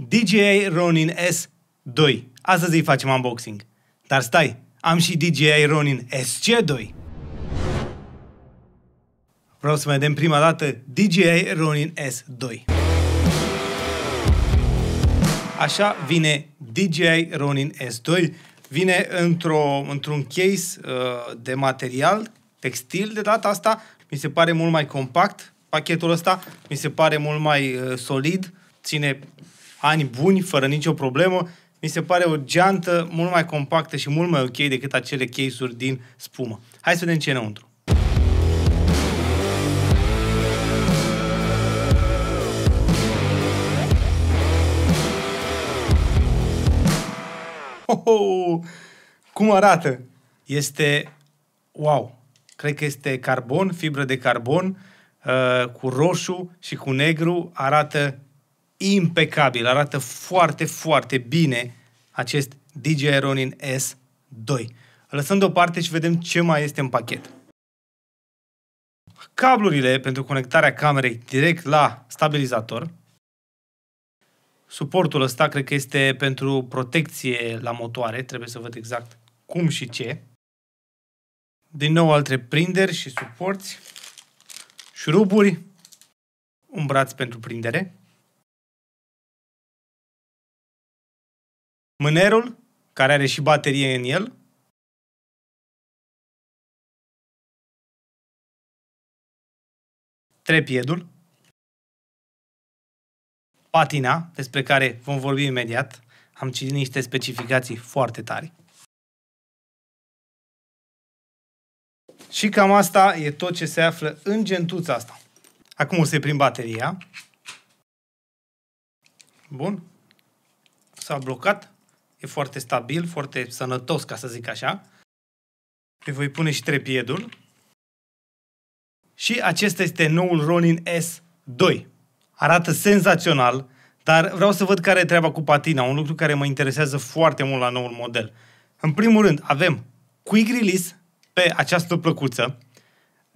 DJI Ronin S2. Astăzi îi facem unboxing. Dar stai, am și DJI Ronin SC2. Vreau să vedem prima dată DJI Ronin S2. Așa vine DJI Ronin S2. Vine într-o, într-un case uh, de material textil de data asta. Mi se pare mult mai compact pachetul ăsta. Mi se pare mult mai uh, solid. Ține ani buni, fără nicio problemă, mi se pare o geantă mult mai compactă și mult mai ok decât acele case-uri din spumă. Hai să vedem ce e înăuntru. Oh, oh, cum arată? Este wow! Cred că este carbon, fibră de carbon, uh, cu roșu și cu negru, arată impecabil, arată foarte, foarte bine acest DJI Ronin S2. Lăsăm deoparte și vedem ce mai este în pachet. Cablurile pentru conectarea camerei direct la stabilizator. Suportul ăsta cred că este pentru protecție la motoare, trebuie să văd exact cum și ce. Din nou alte prinderi și suporți, șuruburi, un braț pentru prindere, mânerul, care are și baterie în el, trepiedul, patina, despre care vom vorbi imediat. Am citit niște specificații foarte tari. Și cam asta e tot ce se află în gentuța asta. Acum o să-i prim bateria. Bun. S-a blocat e foarte stabil, foarte sănătos, ca să zic așa. Le voi pune și trepiedul. Și acesta este noul Ronin S2. Arată senzațional, dar vreau să văd care e treaba cu patina, un lucru care mă interesează foarte mult la noul model. În primul rând, avem quick release pe această plăcuță.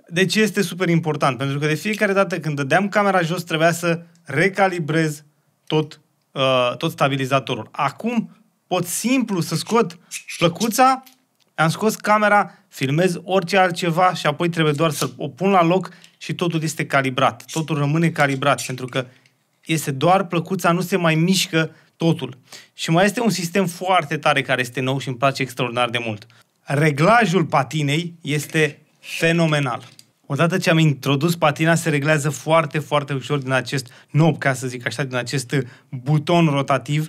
Deci este super important, pentru că de fiecare dată când dădeam camera jos, trebuia să recalibrez tot, uh, tot stabilizatorul. Acum pot simplu să scot plăcuța, am scos camera, filmez orice altceva și apoi trebuie doar să o pun la loc și totul este calibrat. Totul rămâne calibrat pentru că este doar plăcuța, nu se mai mișcă totul. Și mai este un sistem foarte tare care este nou și îmi place extraordinar de mult. Reglajul patinei este fenomenal. Odată ce am introdus patina, se reglează foarte, foarte ușor din acest knob, ca să zic așa, din acest buton rotativ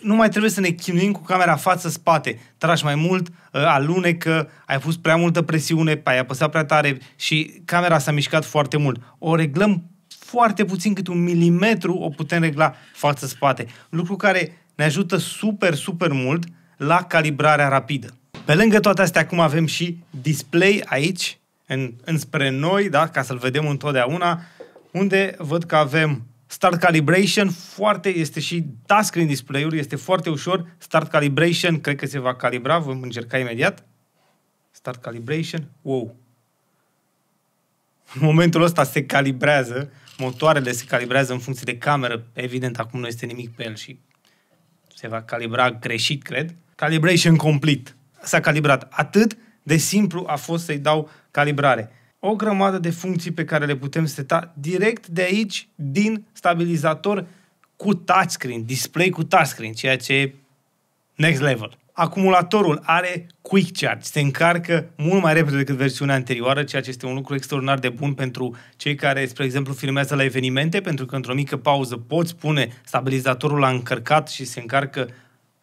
nu mai trebuie să ne chinuim cu camera față-spate. Tragi mai mult, uh, alunecă, ai pus prea multă presiune, ai apăsat prea tare și camera s-a mișcat foarte mult. O reglăm foarte puțin, cât un milimetru o putem regla față-spate. Lucru care ne ajută super, super mult la calibrarea rapidă. Pe lângă toate astea, acum avem și display aici, în, înspre noi, da? ca să-l vedem întotdeauna, unde văd că avem Start Calibration foarte, este și task în display-uri, este foarte ușor. Start Calibration, cred că se va calibra, vom încerca imediat. Start Calibration, wow. În momentul ăsta se calibrează, motoarele se calibrează în funcție de cameră, evident acum nu este nimic pe el și se va calibra greșit, cred. Calibration complete. S-a calibrat. Atât de simplu a fost să-i dau calibrare o grămadă de funcții pe care le putem seta direct de aici, din stabilizator cu touchscreen, display cu touchscreen, ceea ce e next level. Acumulatorul are quick charge, se încarcă mult mai repede decât versiunea anterioară, ceea ce este un lucru extraordinar de bun pentru cei care, spre exemplu, filmează la evenimente, pentru că într-o mică pauză poți pune stabilizatorul la încărcat și se încarcă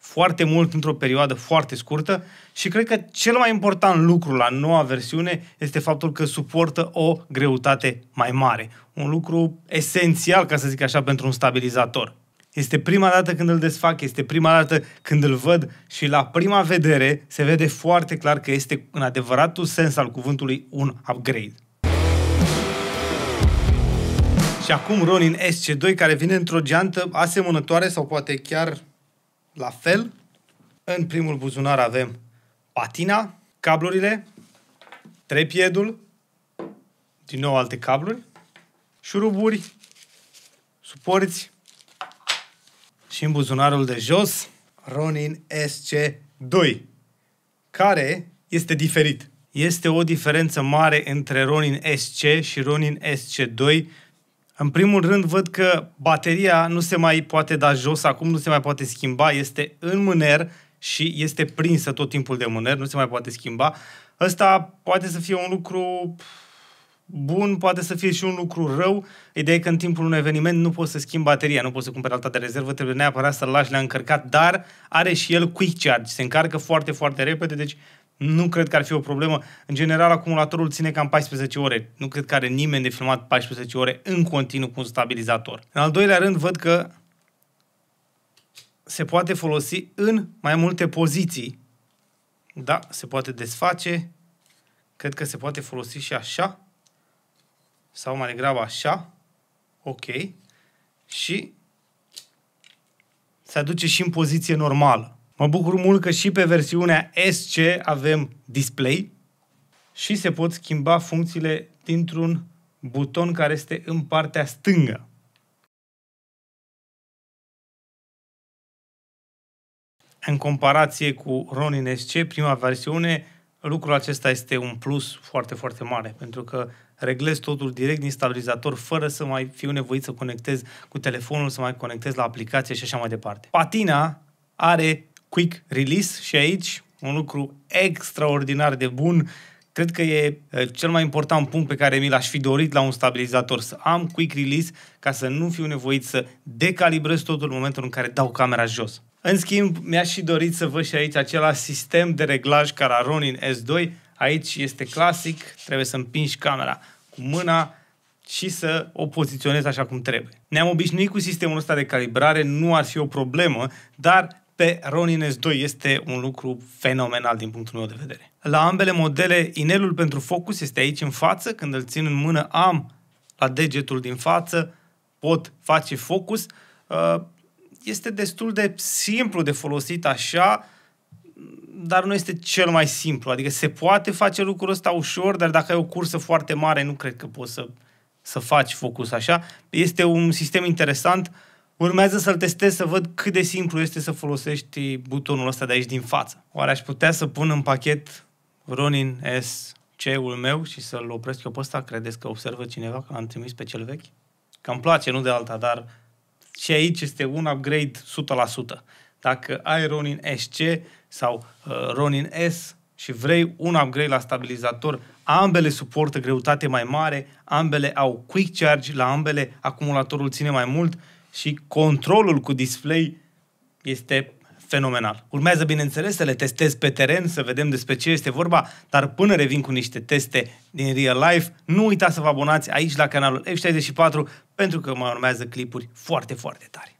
foarte mult într-o perioadă foarte scurtă și cred că cel mai important lucru la noua versiune este faptul că suportă o greutate mai mare. Un lucru esențial, ca să zic așa, pentru un stabilizator. Este prima dată când îl desfac, este prima dată când îl văd și la prima vedere se vede foarte clar că este în adevăratul sens al cuvântului un upgrade. Și acum Ronin SC2 care vine într-o geantă asemănătoare sau poate chiar la fel. În primul buzunar avem patina, cablurile, trepiedul, din nou alte cabluri, șuruburi, suporți și în buzunarul de jos Ronin SC2, care este diferit. Este o diferență mare între Ronin SC și Ronin SC2 în primul rând, văd că bateria nu se mai poate da jos acum, nu se mai poate schimba, este în mâner și este prinsă tot timpul de mâner, nu se mai poate schimba. Ăsta poate să fie un lucru bun, poate să fie și un lucru rău. Ideea e că în timpul unui eveniment nu poți să schimbi bateria, nu poți să cumperi alta de rezervă, trebuie neapărat să-l lași la încărcat, dar are și el quick charge, se încarcă foarte, foarte repede, deci nu cred că ar fi o problemă. În general, acumulatorul ține cam 14 ore. Nu cred că are nimeni de filmat 14 ore în continuu cu un stabilizator. În al doilea rând, văd că se poate folosi în mai multe poziții. Da, se poate desface. Cred că se poate folosi și așa. Sau mai degrabă așa. Ok. Și se aduce și în poziție normală. Mă bucur mult că și pe versiunea SC avem display și se pot schimba funcțiile dintr-un buton care este în partea stângă. În comparație cu Ronin SC, prima versiune, lucrul acesta este un plus foarte, foarte mare, pentru că reglezi totul direct din stabilizator fără să mai fiu nevoit să conectez cu telefonul, să mai conectez la aplicație și așa mai departe. Patina are quick release și aici un lucru extraordinar de bun. Cred că e uh, cel mai important punct pe care mi l-aș fi dorit la un stabilizator, să am quick release ca să nu fiu nevoit să decalibrez totul în momentul în care dau camera jos. În schimb, mi-aș și dorit să văd și aici același sistem de reglaj ca Ronin S2. Aici este clasic, trebuie să împingi camera cu mâna și să o poziționezi așa cum trebuie. Ne-am obișnuit cu sistemul ăsta de calibrare, nu ar fi o problemă, dar pe Ronin S2 este un lucru fenomenal din punctul meu de vedere. La ambele modele, inelul pentru focus este aici în față, când îl țin în mână am la degetul din față, pot face focus. Uh, este destul de simplu de folosit așa, dar nu este cel mai simplu. Adică se poate face lucrul ăsta ușor, dar dacă ai o cursă foarte mare, nu cred că poți să, să faci focus așa. Este un sistem interesant uh, Urmează să-l testez să văd cât de simplu este să folosești butonul ăsta de aici din față. Oare aș putea să pun în pachet Ronin S C-ul meu și să-l opresc eu pe ăsta? Credeți că observă cineva că am trimis pe cel vechi? Că îmi place, nu de alta, dar și aici este un upgrade 100%. Dacă ai Ronin SC sau uh, Ronin S și vrei un upgrade la stabilizator, ambele suportă greutate mai mare, ambele au quick charge, la ambele acumulatorul ține mai mult și controlul cu display este fenomenal. Urmează, bineînțeles, să le testez pe teren, să vedem despre ce este vorba, dar până revin cu niște teste din real life, nu uitați să vă abonați aici la canalul F64 pentru că mai urmează clipuri foarte, foarte tari.